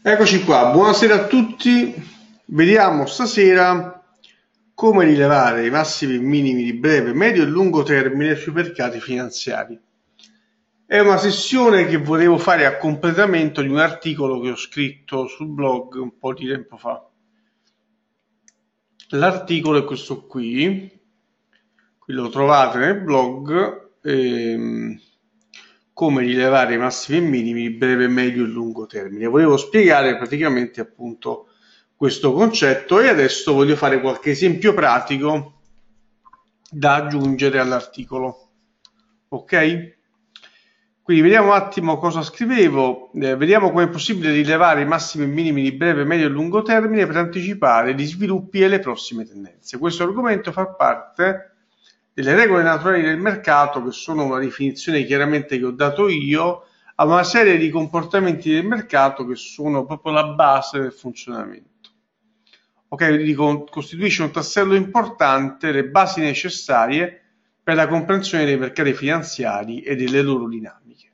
Eccoci qua, buonasera a tutti. Vediamo stasera come rilevare i massimi e minimi di breve, medio e lungo termine sui mercati finanziari. È una sessione che volevo fare a completamento di un articolo che ho scritto sul blog un po' di tempo fa. L'articolo è questo qui, qui lo trovate nel blog. Ehm come rilevare i massimi e minimi di breve, medio e lungo termine. Volevo spiegare praticamente appunto questo concetto e adesso voglio fare qualche esempio pratico da aggiungere all'articolo. Ok? Quindi vediamo un attimo cosa scrivevo, eh, vediamo come è possibile rilevare i massimi e minimi di breve, medio e lungo termine per anticipare gli sviluppi e le prossime tendenze. Questo argomento fa parte delle regole naturali del mercato, che sono una definizione chiaramente che ho dato io, a una serie di comportamenti del mercato che sono proprio la base del funzionamento. Ok, quindi costituisce un tassello importante, le basi necessarie per la comprensione dei mercati finanziari e delle loro dinamiche.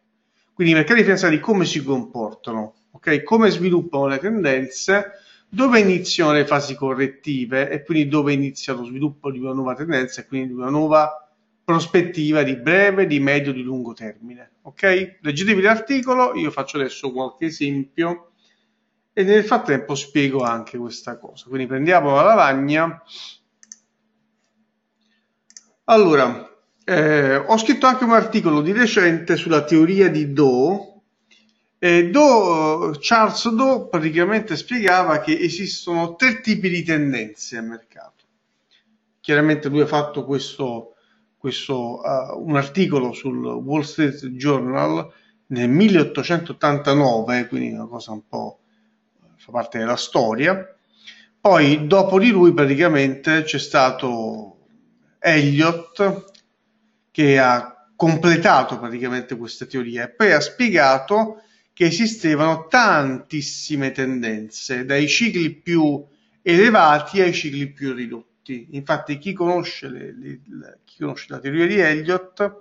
Quindi i mercati finanziari come si comportano, ok, come sviluppano le tendenze dove iniziano le fasi correttive e quindi dove inizia lo sviluppo di una nuova tendenza e quindi di una nuova prospettiva di breve, di medio, di lungo termine. Ok? Leggetevi l'articolo, io faccio adesso qualche esempio e nel frattempo spiego anche questa cosa. Quindi prendiamo la lavagna. Allora, eh, ho scritto anche un articolo di recente sulla teoria di Do Do, Charles Doe praticamente spiegava che esistono tre tipi di tendenze al mercato. Chiaramente lui ha fatto questo, questo uh, un articolo sul Wall Street Journal nel 1889, quindi una cosa un po' fa parte della storia. Poi dopo di lui praticamente c'è stato Elliott che ha completato praticamente questa teoria e poi ha spiegato che esistevano tantissime tendenze, dai cicli più elevati ai cicli più ridotti. Infatti chi conosce, le, le, le, chi conosce la teoria di Elliott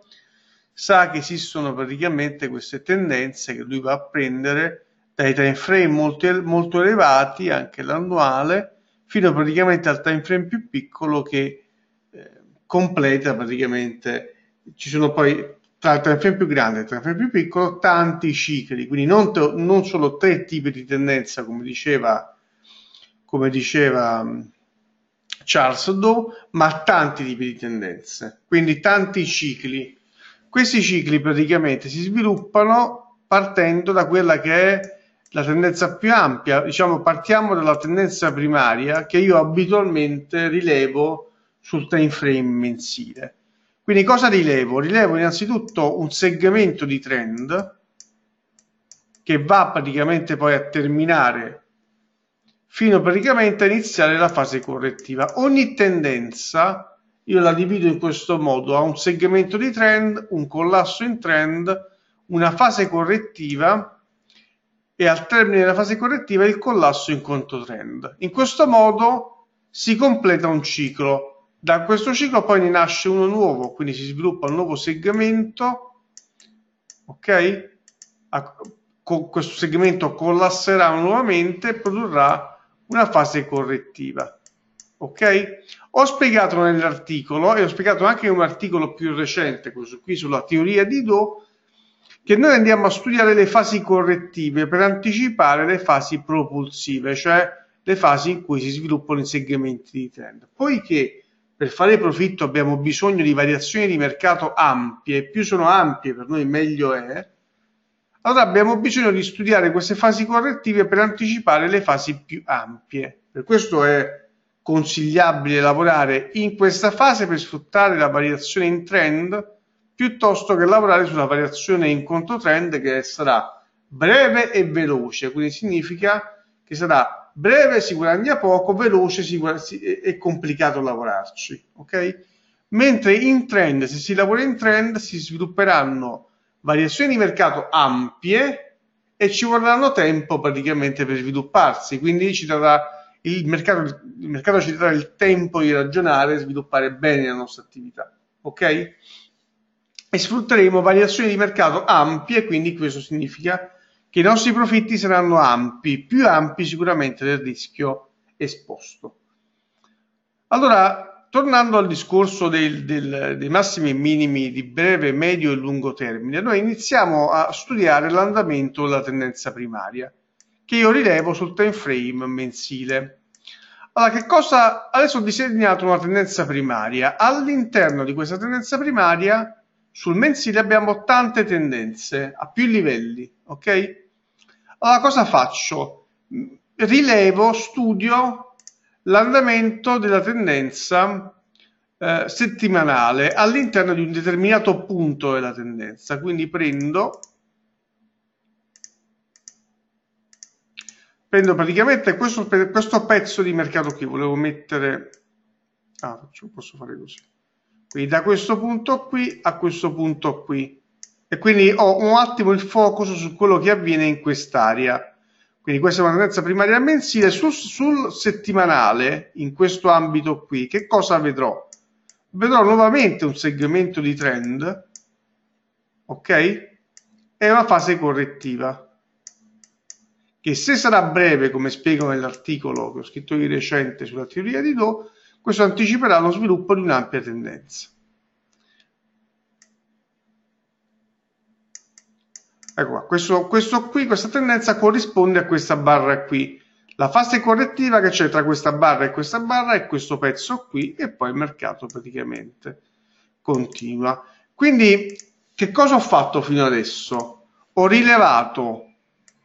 sa che esistono praticamente queste tendenze che lui va a prendere dai time frame molto, molto elevati, anche l'annuale, fino praticamente al time frame più piccolo che eh, completa praticamente. Ci sono poi tra il tranframe più grande e il tranframe più piccolo tanti cicli, quindi non, non solo tre tipi di tendenza come diceva, come diceva mm, Charles Doe, ma tanti tipi di tendenze, quindi tanti cicli. Questi cicli praticamente si sviluppano partendo da quella che è la tendenza più ampia, diciamo partiamo dalla tendenza primaria che io abitualmente rilevo sul time frame mensile. Quindi cosa rilevo? Rilevo innanzitutto un segmento di trend che va praticamente poi a terminare fino praticamente a iniziare la fase correttiva. Ogni tendenza io la divido in questo modo, ha un segmento di trend, un collasso in trend, una fase correttiva e al termine della fase correttiva il collasso in conto trend. In questo modo si completa un ciclo da questo ciclo poi ne nasce uno nuovo, quindi si sviluppa un nuovo segmento, ok? A, con questo segmento collasserà nuovamente e produrrà una fase correttiva. Ok? Ho spiegato nell'articolo e ho spiegato anche in un articolo più recente, questo qui sulla teoria di Do, che noi andiamo a studiare le fasi correttive per anticipare le fasi propulsive, cioè le fasi in cui si sviluppano i segmenti di trend. Poiché per fare profitto abbiamo bisogno di variazioni di mercato ampie, più sono ampie per noi meglio è. Allora abbiamo bisogno di studiare queste fasi correttive per anticipare le fasi più ampie. Per questo è consigliabile lavorare in questa fase per sfruttare la variazione in trend piuttosto che lavorare sulla variazione in conto trend che sarà breve e veloce, quindi significa che sarà breve si guadagna poco, veloce si guadagna, si, è, è complicato lavorarci, ok? Mentre in trend, se si lavora in trend, si svilupperanno variazioni di mercato ampie e ci vorranno tempo praticamente per svilupparsi, quindi ci darà il mercato, il mercato ci darà il tempo di ragionare e sviluppare bene la nostra attività, ok? E sfrutteremo variazioni di mercato ampie, quindi questo significa che i nostri profitti saranno ampi, più ampi sicuramente del rischio esposto. Allora, tornando al discorso del, del, dei massimi e minimi di breve, medio e lungo termine, noi iniziamo a studiare l'andamento della tendenza primaria, che io rilevo sul time frame mensile. Allora, che cosa? Adesso ho disegnato una tendenza primaria. All'interno di questa tendenza primaria, sul mensile abbiamo tante tendenze a più livelli, ok? Allora cosa faccio? Rilevo, studio l'andamento della tendenza eh, settimanale all'interno di un determinato punto della tendenza. Quindi prendo, prendo praticamente questo, questo pezzo di mercato qui, volevo mettere... Ah, posso fare così. Quindi da questo punto qui a questo punto qui e quindi ho un attimo il focus su quello che avviene in quest'area. Quindi questa è una tendenza primaria mensile. Sul, sul settimanale, in questo ambito qui, che cosa vedrò? Vedrò nuovamente un segmento di trend, ok? E una fase correttiva che se sarà breve, come spiego nell'articolo che ho scritto di recente sulla teoria di Do, questo anticiperà lo sviluppo di un'ampia tendenza. Ecco qua, questo, questo qui, questa tendenza corrisponde a questa barra qui. La fase correttiva che c'è tra questa barra e questa barra è questo pezzo qui e poi il mercato praticamente continua. Quindi che cosa ho fatto fino adesso? Ho rilevato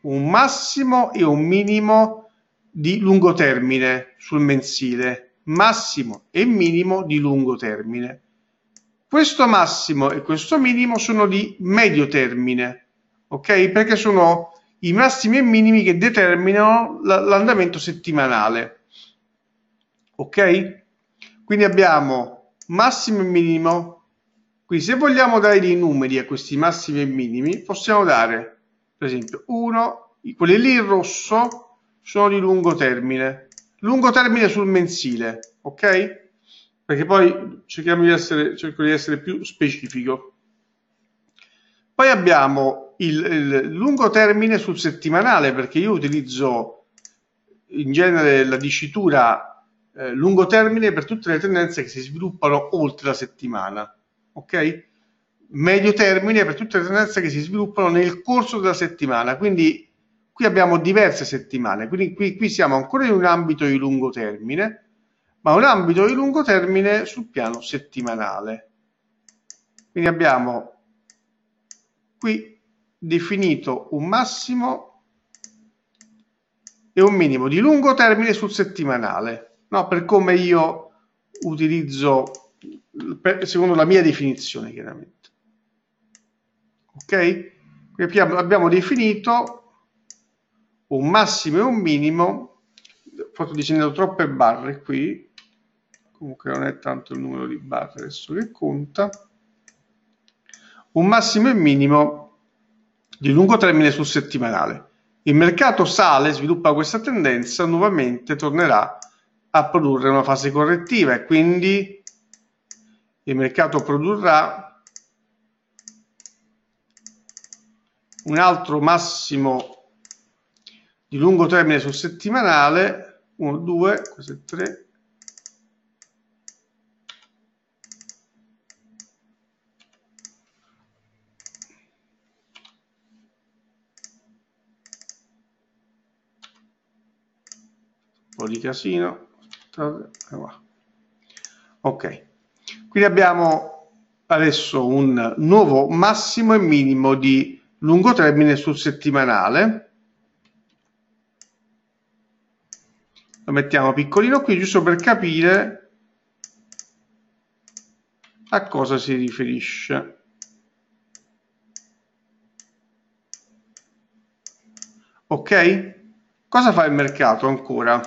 un massimo e un minimo di lungo termine sul mensile, massimo e minimo di lungo termine. Questo massimo e questo minimo sono di medio termine ok? Perché sono i massimi e minimi che determinano l'andamento settimanale, ok? Quindi abbiamo massimo e minimo, quindi se vogliamo dare dei numeri a questi massimi e minimi, possiamo dare, per esempio, 1, quelli lì in rosso sono di lungo termine, lungo termine sul mensile, ok? Perché poi cerchiamo di essere, cerco di essere più specifico. Poi abbiamo il, il lungo termine sul settimanale, perché io utilizzo in genere la dicitura eh, lungo termine per tutte le tendenze che si sviluppano oltre la settimana. Ok? Medio termine per tutte le tendenze che si sviluppano nel corso della settimana. Quindi qui abbiamo diverse settimane, quindi qui, qui, siamo ancora in un ambito di lungo termine, ma un ambito di lungo termine sul piano settimanale. Quindi abbiamo qui definito un massimo e un minimo di lungo termine sul settimanale, no? per come io utilizzo, per, secondo la mia definizione chiaramente. Ok? Quindi abbiamo definito un massimo e un minimo, ho disegnato troppe barre qui, comunque non è tanto il numero di barre adesso che conta, un massimo e minimo di lungo termine sul settimanale. Il mercato sale, sviluppa questa tendenza, nuovamente tornerà a produrre una fase correttiva e quindi il mercato produrrà un altro massimo di lungo termine sul settimanale 1, 2, 3, po' di casino eh, ok quindi abbiamo adesso un nuovo massimo e minimo di lungo termine sul settimanale lo mettiamo piccolino qui giusto per capire a cosa si riferisce ok cosa fa il mercato ancora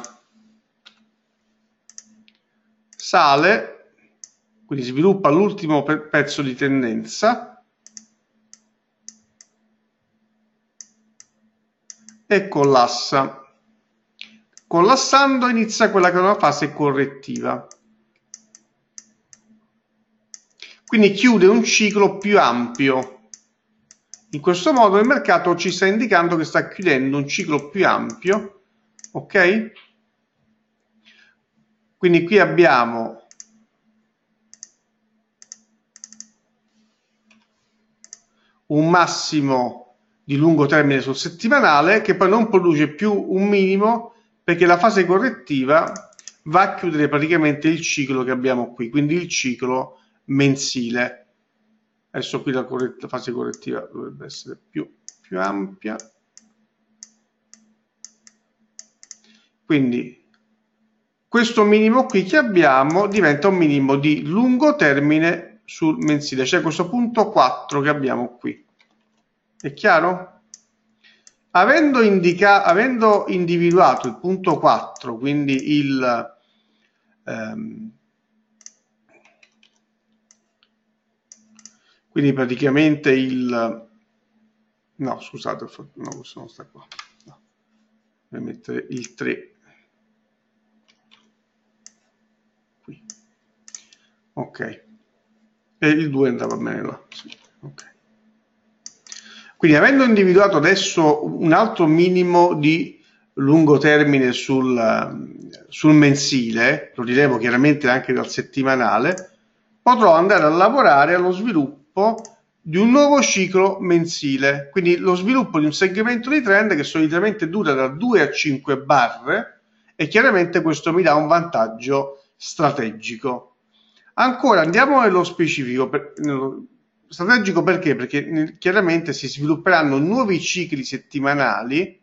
sale, quindi sviluppa l'ultimo pe pezzo di tendenza, e collassa. Collassando inizia quella che è una fase correttiva. Quindi chiude un ciclo più ampio. In questo modo il mercato ci sta indicando che sta chiudendo un ciclo più ampio, ok? Quindi qui abbiamo un massimo di lungo termine sul settimanale che poi non produce più un minimo perché la fase correttiva va a chiudere praticamente il ciclo che abbiamo qui, quindi il ciclo mensile. Adesso qui la, corretta, fase correttiva dovrebbe essere più, più ampia. Quindi questo minimo qui che abbiamo diventa un minimo di lungo termine sul mensile, cioè questo punto 4 che abbiamo qui. È chiaro? Avendo, indica, avendo individuato il punto 4, quindi il, ehm, quindi praticamente il no scusate no questo non sta qua no. mettere il 3 ok e il 2 andava bene là sì. okay. quindi avendo individuato adesso un altro minimo di lungo termine sul, sul mensile lo rilevo chiaramente anche dal settimanale potrò andare a lavorare allo sviluppo di un nuovo ciclo mensile, quindi lo sviluppo di un segmento di trend che solitamente dura da 2 a 5 barre e chiaramente questo mi dà un vantaggio strategico. Ancora andiamo nello specifico per, nello, strategico perché? Perché chiaramente si svilupperanno nuovi cicli settimanali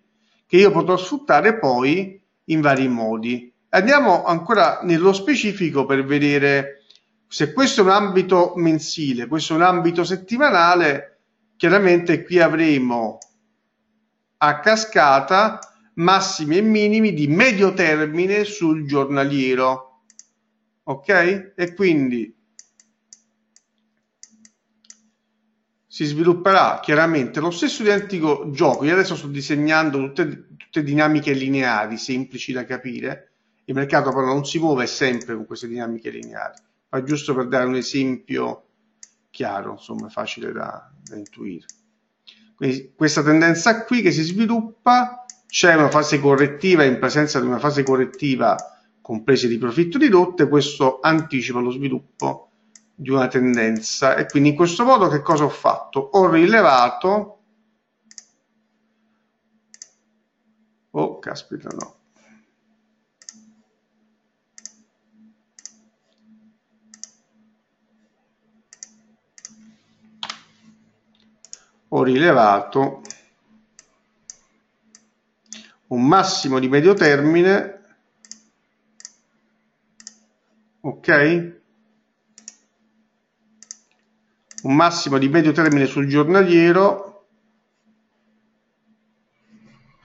che io potrò sfruttare poi in vari modi. Andiamo ancora nello specifico per vedere se questo è un ambito mensile, questo è un ambito settimanale, chiaramente qui avremo a cascata massimi e minimi di medio termine sul giornaliero ok? E quindi si svilupperà chiaramente lo stesso identico gioco. Io adesso sto disegnando tutte, tutte dinamiche lineari, semplici da capire. Il mercato però non si muove sempre con queste dinamiche lineari, ma giusto per dare un esempio chiaro, insomma, facile da, da intuire. Quindi questa tendenza qui che si sviluppa, c'è una fase correttiva, in presenza di una fase correttiva comprese di profitto ridotte, questo anticipa lo sviluppo di una tendenza e quindi in questo modo che cosa ho fatto? Ho rilevato oh caspita no ho rilevato un massimo di medio termine ok? Un massimo di medio termine sul giornaliero,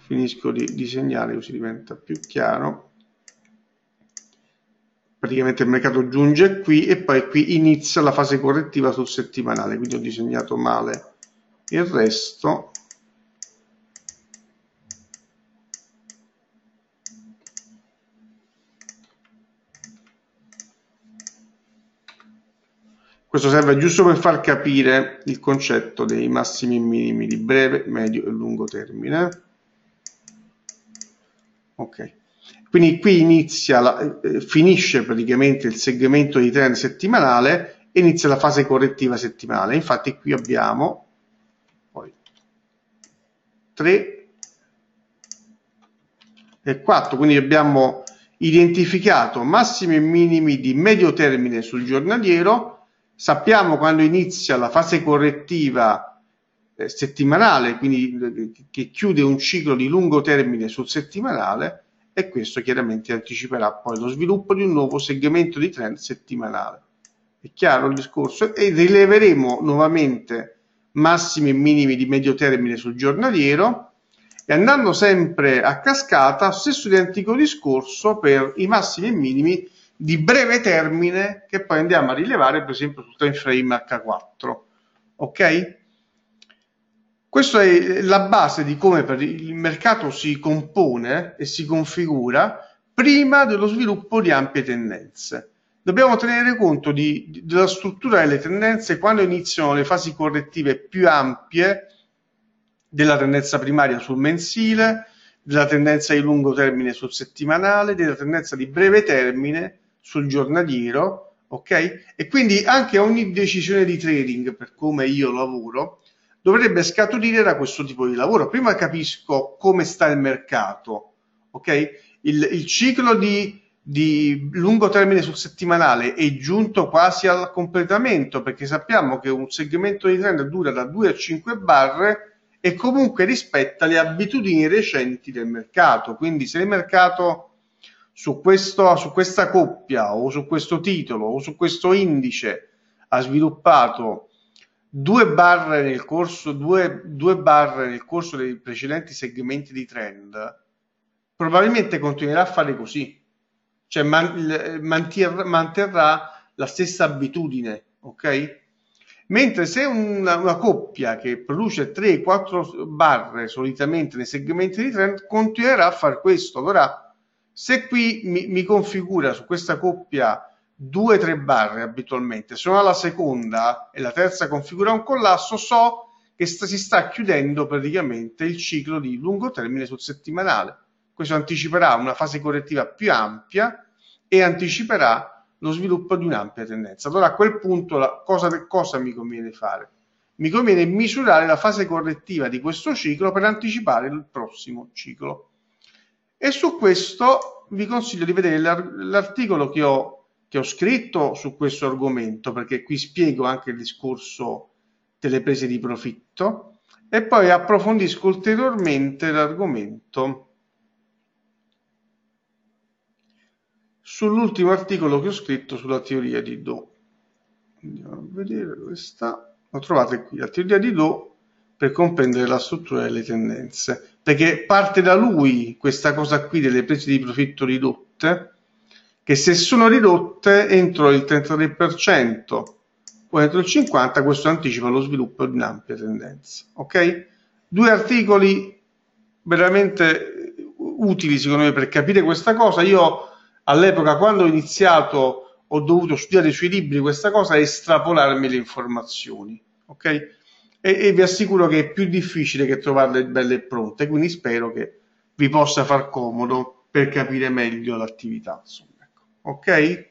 finisco di disegnare così diventa più chiaro, praticamente il mercato giunge qui e poi qui inizia la fase correttiva sul settimanale, quindi ho disegnato male il resto Questo serve giusto per far capire il concetto dei massimi e minimi di breve, medio e lungo termine. Ok. Quindi qui inizia la, eh, eh finisce praticamente il segmento di trend settimanale e inizia la fase correttiva settimanale. Infatti qui abbiamo poi, 3 e 4, quindi abbiamo identificato massimi e minimi di medio termine sul giornaliero sappiamo quando inizia la fase correttiva eh, settimanale, quindi eh, che chiude un ciclo di lungo termine sul settimanale e questo chiaramente anticiperà poi lo sviluppo di un nuovo segmento di trend settimanale. È chiaro il discorso? E rileveremo nuovamente massimi e minimi di medio termine sul giornaliero e andando sempre a cascata, stesso identico discorso per i massimi e minimi di breve termine che poi andiamo a rilevare per esempio sul time frame H4. Ok? Questa è la base di come il mercato si compone e si configura prima dello sviluppo di ampie tendenze. Dobbiamo tenere conto di, di, della struttura delle tendenze quando iniziano le fasi correttive più ampie della tendenza primaria sul mensile, della tendenza di lungo termine sul settimanale, della tendenza di breve termine sul giornaliero, ok? E quindi anche ogni decisione di trading, per come io lavoro, dovrebbe scaturire da questo tipo di lavoro. Prima capisco come sta il mercato, ok? Il, il ciclo di, di, lungo termine sul settimanale è giunto quasi al completamento perché sappiamo che un segmento di trend dura da 2 a 5 barre e comunque rispetta le abitudini recenti del mercato. Quindi se il mercato su, questo, su questa coppia o su questo titolo o su questo indice ha sviluppato due barre nel corso, due, due barre nel corso dei precedenti segmenti di trend, probabilmente continuerà a fare così, cioè man, manterrà, manterrà la stessa abitudine, ok? Mentre se una, una coppia che produce 3-4 barre solitamente nei segmenti di trend continuerà a fare questo, allora se qui mi, mi configura su questa coppia due o tre barre abitualmente, se non alla seconda e la terza configura un collasso, so che sta, si sta chiudendo praticamente il ciclo di lungo termine sul settimanale. Questo anticiperà una fase correttiva più ampia e anticiperà lo sviluppo di un'ampia tendenza. Allora a quel punto la, cosa, cosa mi conviene fare? Mi conviene misurare la fase correttiva di questo ciclo per anticipare il prossimo ciclo. E su questo vi consiglio di vedere l'articolo che ho, che ho scritto su questo argomento, perché qui spiego anche il discorso delle prese di profitto e poi approfondisco ulteriormente l'argomento sull'ultimo articolo che ho scritto sulla teoria di Do. Andiamo a vedere questa. Lo trovate qui, la teoria di Do per comprendere la struttura delle tendenze perché parte da lui questa cosa qui delle prese di profitto ridotte, che se sono ridotte entro il 33% o entro il 50% questo anticipa lo sviluppo di un'ampia tendenza. Ok? Due articoli veramente utili secondo me per capire questa cosa. Io all'epoca quando ho iniziato ho dovuto studiare sui libri questa cosa e estrapolarmi le informazioni. Ok? e, e vi assicuro che è più difficile che trovarle belle e pronte, quindi spero che vi possa far comodo per capire meglio l'attività. Insomma, ecco. Ok?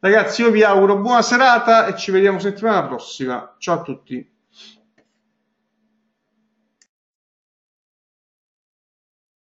Ragazzi, io vi auguro buona serata e ci vediamo settimana prossima. Ciao a tutti.